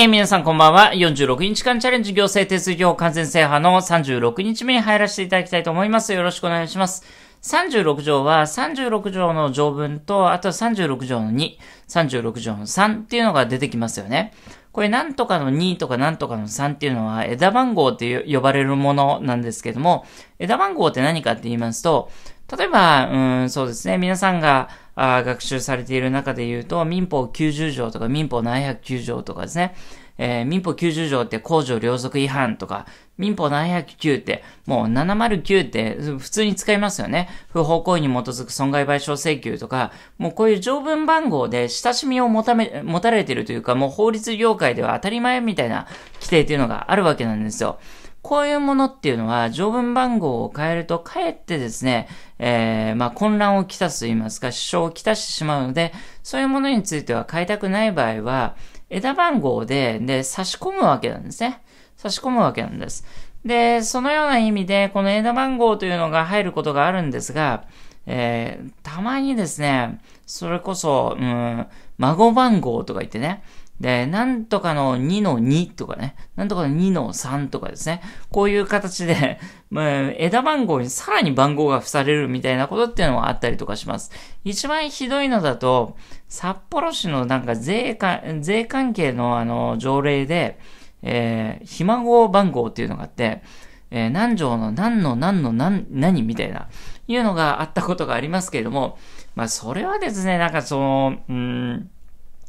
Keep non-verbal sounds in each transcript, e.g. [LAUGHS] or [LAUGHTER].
えー、皆さんこんばんは。46日間チャレンジ行政手数料完全制覇の36日目に入らせていただきたいと思います。よろしくお願いします。36条は36条の条文と、あと36条の2、36条の3っていうのが出てきますよね。これ何とかの2とかなんとかの3っていうのは枝番号って呼ばれるものなんですけども、枝番号って何かって言いますと、例えば、うん、そうですね、皆さんが、あ学習されている中で言うと、民法90条とか民法709条とかですね、えー、民法90条って公助両俗違反とか、民法709って、もう709って普通に使いますよね。不法行為に基づく損害賠償請求とか、もうこういう条文番号で親しみを持ため、持たれてるというか、もう法律業界では当たり前みたいな規定っていうのがあるわけなんですよ。こういうものっていうのは条文番号を変えるとかえってですね、えー、まあ混乱をきたすと言いますか、支障をきたしてしまうので、そういうものについては変えたくない場合は、枝番号で、で、差し込むわけなんですね。差し込むわけなんです。で、そのような意味で、この枝番号というのが入ることがあるんですが、えー、たまにですね、それこそ、うん、孫番号とか言ってね、で、なんとかの2の2とかね、なんとかの2の3とかですね、こういう形で、[LAUGHS] まあ、枝番号にさらに番号が付されるみたいなことっていうのはあったりとかします。一番ひどいのだと、札幌市のなんか税関、税関係のあの条例で、えー、ひ孫番号っていうのがあって、えー、何条の何の何の何、何みたいな、いうのがあったことがありますけれども、まあ、それはですね、なんかその、うん、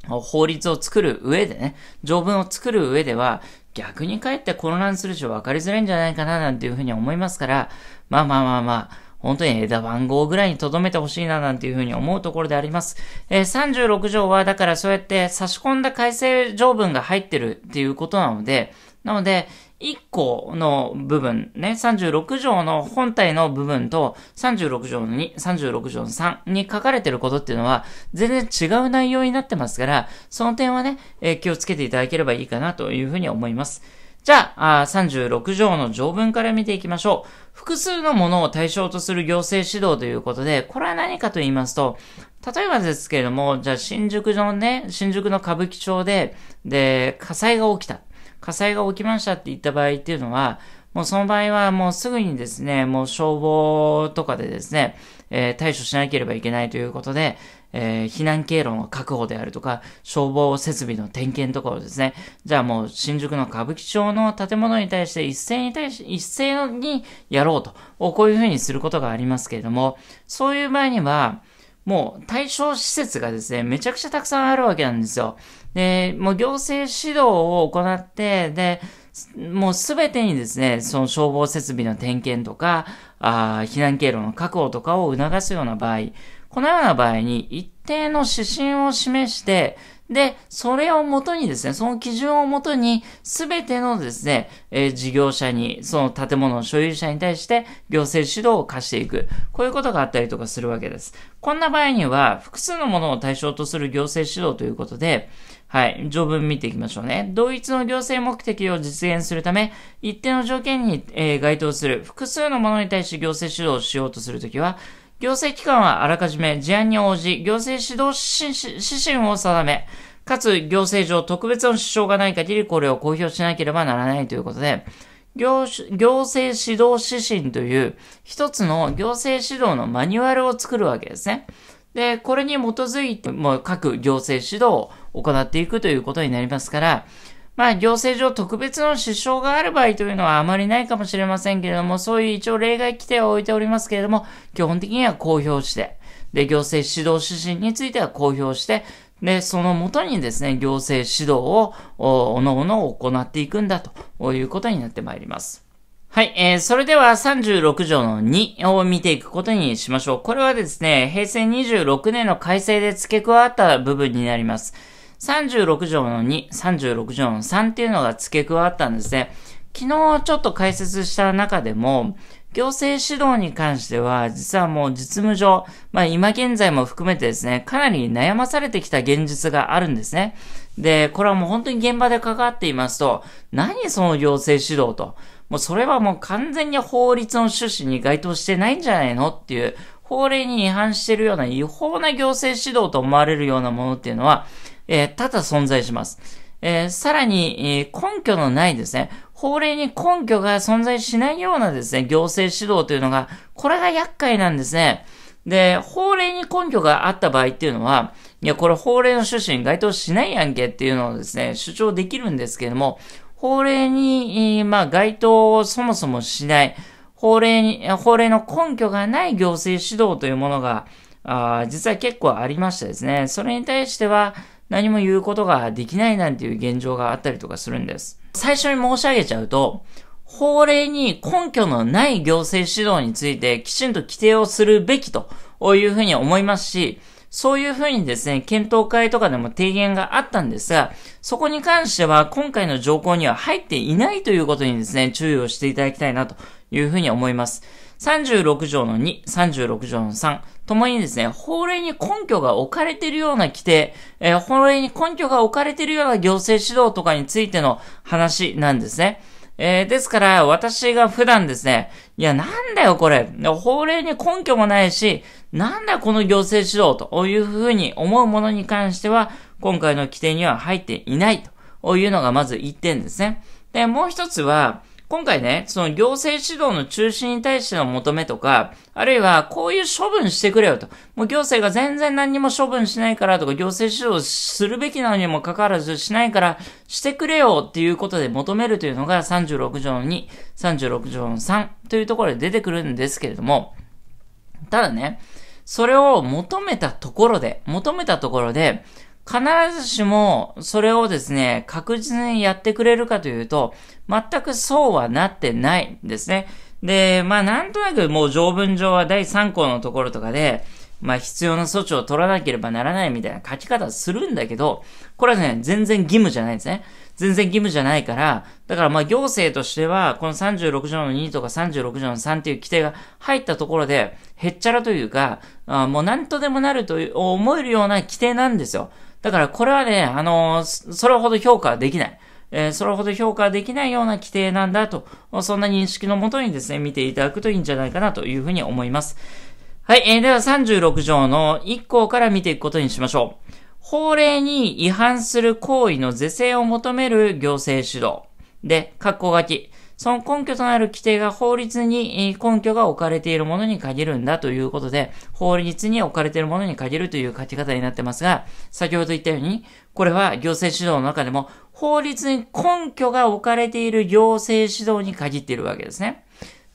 法律を作る上でね、条文を作る上では、逆にかえって混乱するし分かりづらいんじゃないかななんていうふうに思いますから、まあまあまあまあ、本当に枝番号ぐらいに留めてほしいななんていうふうに思うところであります。えー、36条はだからそうやって差し込んだ改正条文が入ってるっていうことなので、なので、1個の部分、ね、36条の本体の部分と36条の2、36条の3に書かれてることっていうのは全然違う内容になってますから、その点はね、えー、気をつけていただければいいかなというふうに思います。じゃあ、あ36条の条文から見ていきましょう。複数のものを対象とする行政指導ということで、これは何かと言いますと、例えばですけれども、じゃあ新宿のね、新宿の歌舞伎町で、で、火災が起きた。火災が起きましたって言った場合っていうのは、もうその場合はもうすぐにですね、もう消防とかでですね、えー、対処しなければいけないということで、えー、避難経路の確保であるとか、消防設備の点検とかをですね、じゃあもう新宿の歌舞伎町の建物に対して一斉に対し、一斉にやろうと、こういうふうにすることがありますけれども、そういう場合には、もう対象施設がですね、めちゃくちゃたくさんあるわけなんですよ。で、もう行政指導を行って、で、もうすべてにですね、その消防設備の点検とか、あ避難経路の確保とかを促すような場合このような場合に一定の指針を示して、で、それをもとにですね、その基準をもとに、すべてのですね、えー、事業者に、その建物の所有者に対して、行政指導を課していく。こういうことがあったりとかするわけです。こんな場合には、複数のものを対象とする行政指導ということで、はい、条文見ていきましょうね。同一の行政目的を実現するため、一定の条件に、えー、該当する複数のものに対して行政指導をしようとするときは、行政機関はあらかじめ事案に応じ、行政指導指針を定め、かつ行政上特別の支障がない限りこれを公表しなければならないということで、行行政指導指針という一つの行政指導のマニュアルを作るわけですね。で、これに基づいても各行政指導を行っていくということになりますから、まあ、行政上特別の支障がある場合というのはあまりないかもしれませんけれども、そういう一応例外規定を置いておりますけれども、基本的には公表して、で、行政指導指針については公表して、で、そのもとにですね、行政指導を、おのおの行っていくんだということになってまいります。はい、えー、それでは36条の2を見ていくことにしましょう。これはですね、平成26年の改正で付け加わった部分になります。36条の2、36条の3っていうのが付け加わったんですね。昨日ちょっと解説した中でも、行政指導に関しては、実はもう実務上、まあ今現在も含めてですね、かなり悩まされてきた現実があるんですね。で、これはもう本当に現場で関わっていますと、何その行政指導と。もうそれはもう完全に法律の趣旨に該当してないんじゃないのっていう、法令に違反してるような違法な行政指導と思われるようなものっていうのは、えー、だ存在します。えー、さらに、えー、根拠のないですね、法令に根拠が存在しないようなですね、行政指導というのが、これが厄介なんですね。で、法令に根拠があった場合っていうのは、いや、これ法令の趣旨に該当しないやんけっていうのをですね、主張できるんですけれども、法令に、まあ、該当をそもそもしない、法令に、法令の根拠がない行政指導というものが、あ実は結構ありましてですね、それに対しては、何も言うことができないなんていう現状があったりとかするんです。最初に申し上げちゃうと、法令に根拠のない行政指導についてきちんと規定をするべきというふうに思いますし、そういうふうにですね、検討会とかでも提言があったんですが、そこに関しては今回の条項には入っていないということにですね、注意をしていただきたいなというふうに思います。36条の2、36条の3、ともにですね、法令に根拠が置かれているような規定、えー、法令に根拠が置かれているような行政指導とかについての話なんですね。えー、ですから、私が普段ですね、いや、なんだよ、これ。法令に根拠もないし、なんだ、この行政指導というふうに思うものに関しては、今回の規定には入っていないというのがまず1点ですね。で、もう一つは、今回ね、その行政指導の中心に対しての求めとか、あるいはこういう処分してくれよと。もう行政が全然何にも処分しないからとか、行政指導するべきなのにもかかわらずしないからしてくれよっていうことで求めるというのが36条の2、36条の3というところで出てくるんですけれども、ただね、それを求めたところで、求めたところで、必ずしもそれをですね、確実にやってくれるかというと、全くそうはなってないんですね。で、まあなんとなくもう条文上は第3項のところとかで、まあ必要な措置を取らなければならないみたいな書き方するんだけど、これはね、全然義務じゃないんですね。全然義務じゃないから、だからまあ行政としては、この36条の2とか36条の3っていう規定が入ったところで、へっちゃらというか、あもう何とでもなると思えるような規定なんですよ。だからこれはね、あのー、それほど評価できない。えー、それほど評価できないような規定なんだと、そんな認識のもとにですね、見ていただくといいんじゃないかなというふうに思います。はい、えー、では36条の1項から見ていくことにしましょう。法令に違反する行為の是正を求める行政指導。で、括弧書き。その根拠となる規定が法律に根拠が置かれているものに限るんだということで、法律に置かれているものに限るという書き方になってますが、先ほど言ったように、これは行政指導の中でも、法律に根拠が置かれている行政指導に限っているわけですね。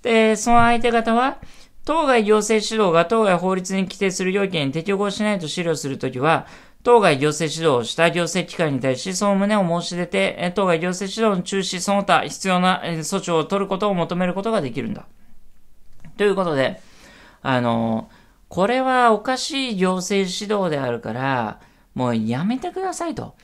で、その相手方は、当該行政指導が当該法律に規定する要件に適合しないと資料するときは、当該行政指導をした行政機関に対し、その旨を申し出て、当該行政指導の中止、その他必要な措置を取ることを求めることができるんだ。ということで、あの、これはおかしい行政指導であるから、もうやめてくださいと。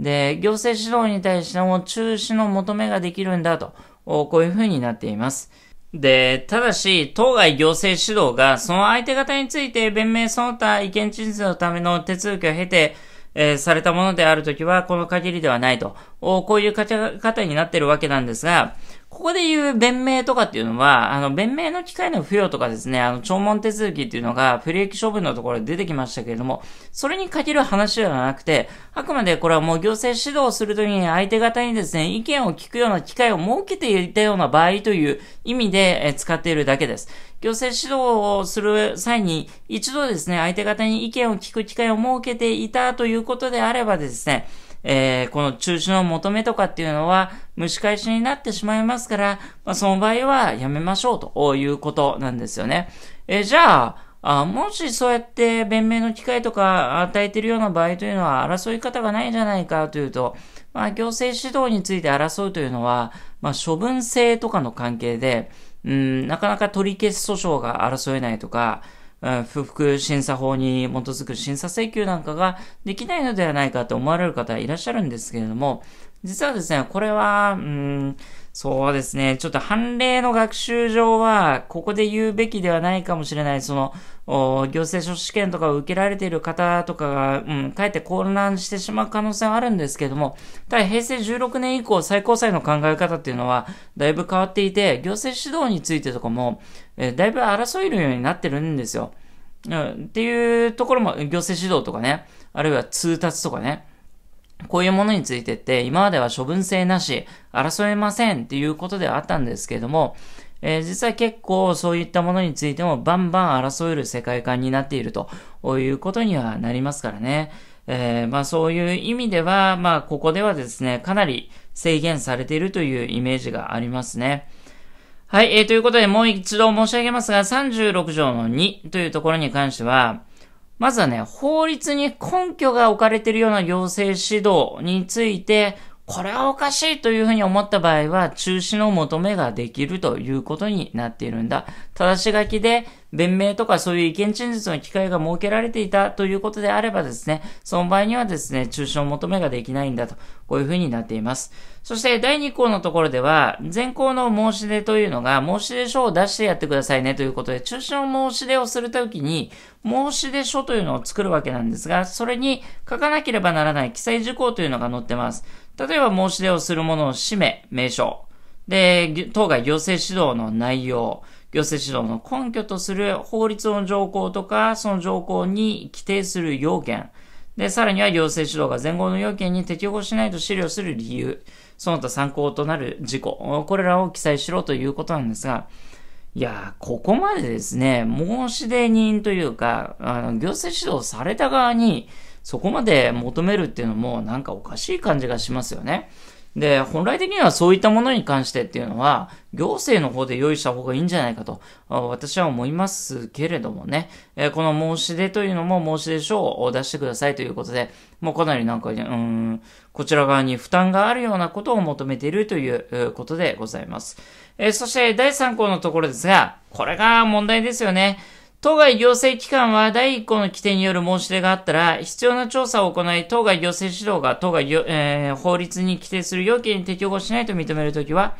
で、行政指導に対しても中止の求めができるんだと、こういうふうになっています。で、ただし、当該行政指導が、その相手方について弁明その他意見陳述のための手続きを経て、えー、されたものであるときは、この限りではないと。こういう方になっているわけなんですが、ここで言う弁明とかっていうのは、あの、弁明の機会の付与とかですね、あの、聴聞手続きっていうのが、不利益処分のところで出てきましたけれども、それに限る話ではなくて、あくまでこれはもう行政指導するときに相手方にですね、意見を聞くような機会を設けていたような場合という意味で、え使っているだけです。行政指導をする際に、一度ですね、相手方に意見を聞く機会を設けていたということであればですね、えー、この中止の求めとかっていうのは蒸し返しになってしまいますから、まあ、その場合はやめましょうということなんですよね。えー、じゃあ、あもしそうやって弁明の機会とか与えてるような場合というのは争い方がないんじゃないかというと、まあ、行政指導について争うというのは、まあ、処分制とかの関係で、うん、なかなか取り消し訴訟が争えないとか、不服審査法に基づく審査請求なんかができないのではないかと思われる方いらっしゃるんですけれども、実はですね、これは、うん、そうですね、ちょっと判例の学習上は、ここで言うべきではないかもしれない、その、行政書士試験とかを受けられている方とかが、うん、かえって混乱してしまう可能性はあるんですけれども、ただ平成16年以降最高裁の考え方っていうのは、だいぶ変わっていて、行政指導についてとかも、えだいぶ争えるようになってるんですよ。っていうところも、行政指導とかね、あるいは通達とかね、こういうものについてって、今までは処分制なし、争えませんっていうことではあったんですけども、えー、実は結構そういったものについてもバンバン争える世界観になっているということにはなりますからね。えー、まあそういう意味では、まあここではですね、かなり制限されているというイメージがありますね。はい、えー、ということでもう一度申し上げますが、36条の2というところに関しては、まずはね、法律に根拠が置かれているような行政指導について、これはおかしいというふうに思った場合は、中止の求めができるということになっているんだ。正し書きで、弁明とかそういう意見陳述の機会が設けられていたということであればですね、その場合にはですね、中止の求めができないんだと、こういうふうになっています。そして第2項のところでは、前項の申し出というのが、申し出書を出してやってくださいねということで、中止の申し出をするときに、申し出書というのを作るわけなんですが、それに書かなければならない記載事項というのが載ってます。例えば申し出をする者の氏名、名称、で、当該行政指導の内容、行政指導の根拠とする法律の条項とか、その条項に規定する要件、で、さらには行政指導が前後の要件に適合しないと資料する理由、その他参考となる事項、これらを記載しろということなんですが、いやー、ここまでですね、申し出人というか、あの、行政指導された側に、そこまで求めるっていうのもなんかおかしい感じがしますよね。で、本来的にはそういったものに関してっていうのは、行政の方で用意した方がいいんじゃないかと、私は思いますけれどもね、えこの申し出というのも申し出書を出してくださいということで、もうかなりなんか、うん、こちら側に負担があるようなことを求めているということでございます。えそして第3項のところですが、これが問題ですよね。当該行政機関は第1項の規定による申し出があったら、必要な調査を行い、当該行政指導が当該、えー、法律に規定する要件に適用しないと認めるときは、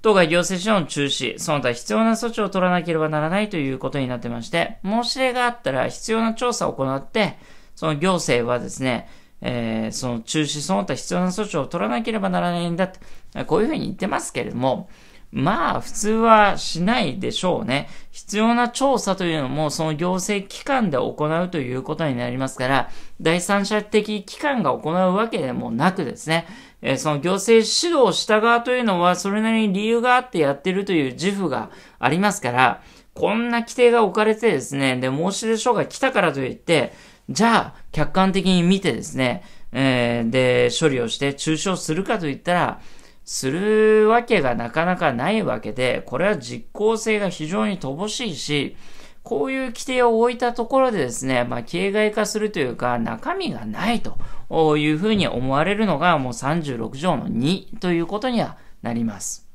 当該行政指導の中止、その他必要な措置を取らなければならないということになってまして、申し出があったら必要な調査を行って、その行政はですね、えー、その中止、その他必要な措置を取らなければならないんだと、こういうふうに言ってますけれども、まあ普通はしないでしょうね。必要な調査というのもその行政機関で行うということになりますから、第三者的機関が行うわけでもなくですね、えその行政指導した側というのはそれなりに理由があってやってるという自負がありますから、こんな規定が置かれてですね、で、申し出書が来たからといって、じゃあ客観的に見てですね、えー、で、処理をして中傷するかといったら、するわけがなかなかないわけで、これは実効性が非常に乏しいし、こういう規定を置いたところでですね、まあ、形骸化するというか、中身がないというふうに思われるのが、もう36条の2ということにはなります。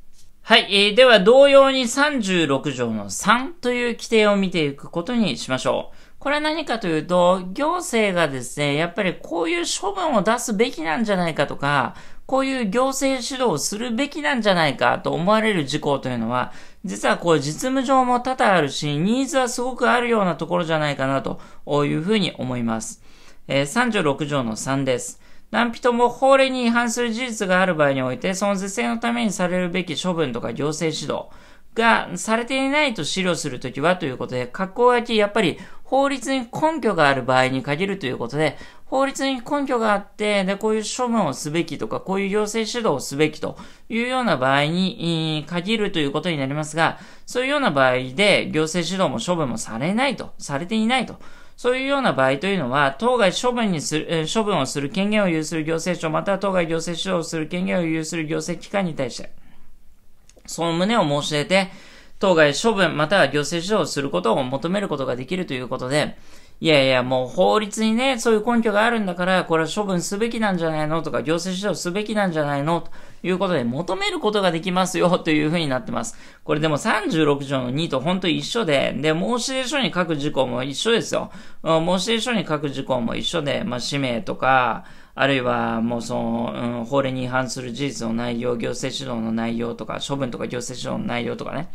はい、えー、では同様に36条の3という規定を見ていくことにしましょう。これは何かというと、行政がですね、やっぱりこういう処分を出すべきなんじゃないかとか、こういう行政指導をするべきなんじゃないかと思われる事項というのは、実はこう実務上も多々あるし、ニーズはすごくあるようなところじゃないかなというふうに思います。えー、36条の3です。何人も法令に違反する事実がある場合において、その是正のためにされるべき処分とか行政指導がされていないと資料するときはということで、格好書き、やっぱり法律に根拠がある場合に限るということで、法律に根拠があって、で、こういう処分をすべきとか、こういう行政指導をすべきというような場合に限るということになりますが、そういうような場合で行政指導も処分もされないと、されていないと。そういうような場合というのは、当該処分にする、処分をする権限を有する行政庁、または当該行政指導をする権限を有する行政機関に対して、その旨を申し出て、当該処分または行政指導をすることを求めることができるということで、いやいや、もう法律にね、そういう根拠があるんだから、これは処分すべきなんじゃないのとか、行政指導すべきなんじゃないのということで、求めることができますよというふうになってます。これでも36条の2と本当一緒で、で、申し出書に書く事項も一緒ですよ。申し出書に書く事項も一緒で、まあ、氏名とか、あるいはもうその、うん、法令に違反する事実の内容、行政指導の内容とか、処分とか行政指導の内容とかね、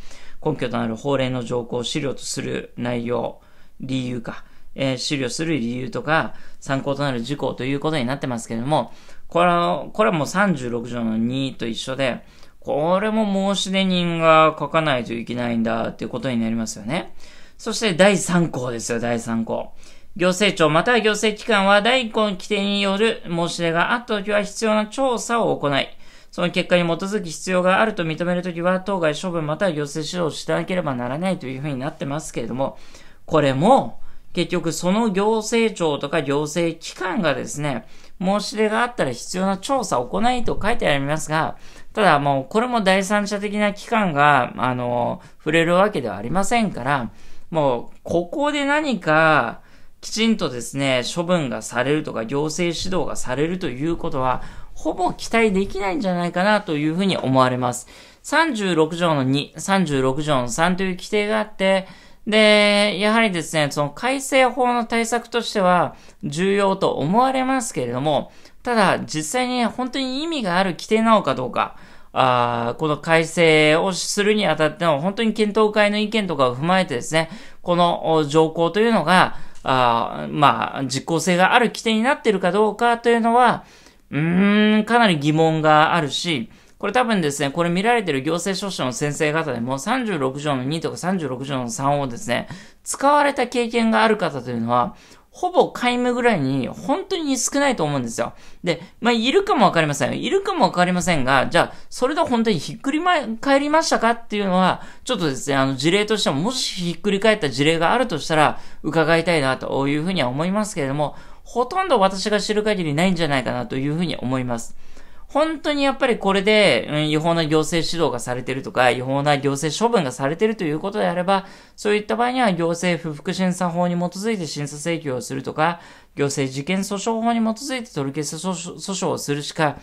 根拠となる法令の条項、資料とする内容、理由か。えー、料する理由とか、参考となる事項ということになってますけれども、これは、これはもう36条の2と一緒で、これも申し出人が書かないといけないんだっていうことになりますよね。そして第3項ですよ、第3項。行政庁または行政機関は第1項の規定による申し出があったときは必要な調査を行い、その結果に基づき必要があると認めるときは、当該処分または行政指導をしなければならないというふうになってますけれども、これも、結局その行政庁とか行政機関がですね、申し出があったら必要な調査を行いと書いてありますが、ただもうこれも第三者的な機関が、あの、触れるわけではありませんから、もうここで何かきちんとですね、処分がされるとか行政指導がされるということは、ほぼ期待できないんじゃないかなというふうに思われます。36条の2、36条の3という規定があって、で、やはりですね、その改正法の対策としては重要と思われますけれども、ただ実際に本当に意味がある規定なのかどうか、あこの改正をするにあたっての本当に検討会の意見とかを踏まえてですね、この条項というのが、あまあ、実効性がある規定になっているかどうかというのは、うーん、かなり疑問があるし、これ多分ですね、これ見られてる行政書士の先生方でも36条の2とか36条の3をですね、使われた経験がある方というのは、ほぼ皆無ぐらいに本当に少ないと思うんですよ。で、まあ、いるかもわかりません。いるかもわかりませんが、じゃあ、それで本当にひっくり返りましたかっていうのは、ちょっとですね、あの事例としても、もしひっくり返った事例があるとしたら、伺いたいなというふうには思いますけれども、ほとんど私が知る限りないんじゃないかなというふうに思います。本当にやっぱりこれで、うん、違法な行政指導がされてるとか、違法な行政処分がされてるということであれば、そういった場合には行政不服審査法に基づいて審査請求をするとか、行政事件訴訟法に基づいて取り消し訴訟をするしか、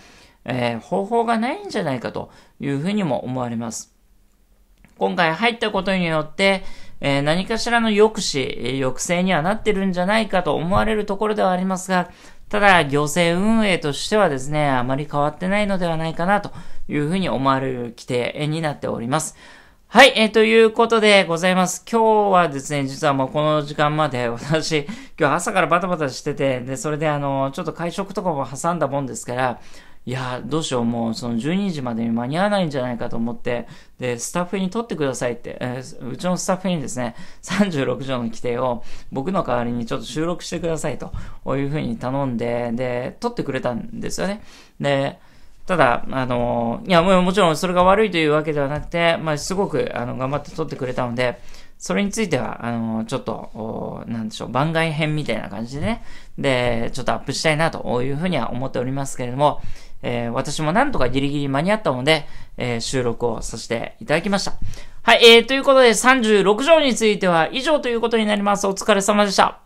えー、方法がないんじゃないかというふうにも思われます。今回入ったことによって、えー、何かしらの抑止、抑制にはなってるんじゃないかと思われるところではありますが、ただ、行政運営としてはですね、あまり変わってないのではないかなというふうに思われる規定になっております。はい、えー、ということでございます。今日はですね、実はもうこの時間まで私、今日朝からバタバタしてて、で、それであの、ちょっと会食とかも挟んだもんですから、いやどうしよう、もうその12時までに間に合わないんじゃないかと思って、で、スタッフに取ってくださいって、えー、うちのスタッフにですね、36 [LAUGHS] 条の規定を僕の代わりにちょっと収録してくださいというふうに頼んで、で、取ってくれたんですよね。で、ただ、あの、いや、ももちろんそれが悪いというわけではなくて、まあ、すごく、あの、頑張って撮ってくれたので、それについては、あの、ちょっと、なんでしょう、番外編みたいな感じでね、で、ちょっとアップしたいなというふうには思っておりますけれども、えー、私もなんとかギリギリ間に合ったので、えー、収録をさせていただきました。はい、えー、ということで36条については以上ということになります。お疲れ様でした。